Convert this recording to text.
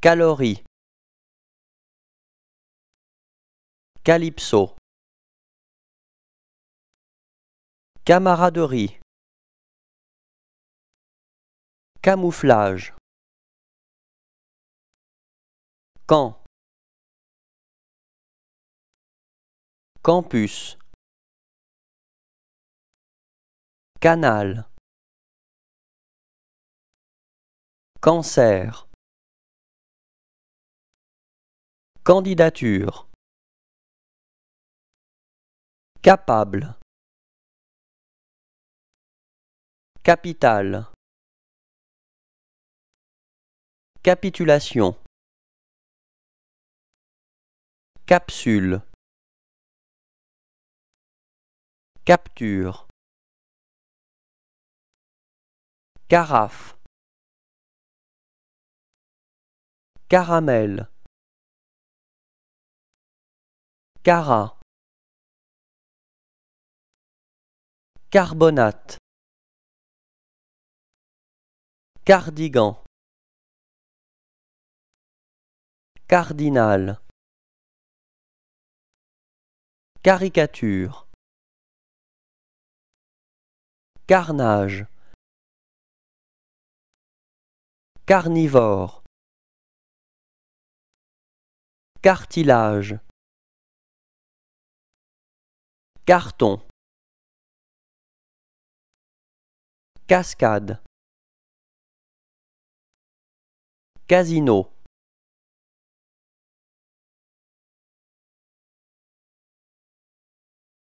Calorie. Calypso Camaraderie Camouflage Camp Campus Canal Cancer Candidature Capable Capital. Capitulation Capsule Capture Carafe Caramel Cara Carbonate Cardigan Cardinal Caricature Carnage Carnivore Cartilage carton cascade casino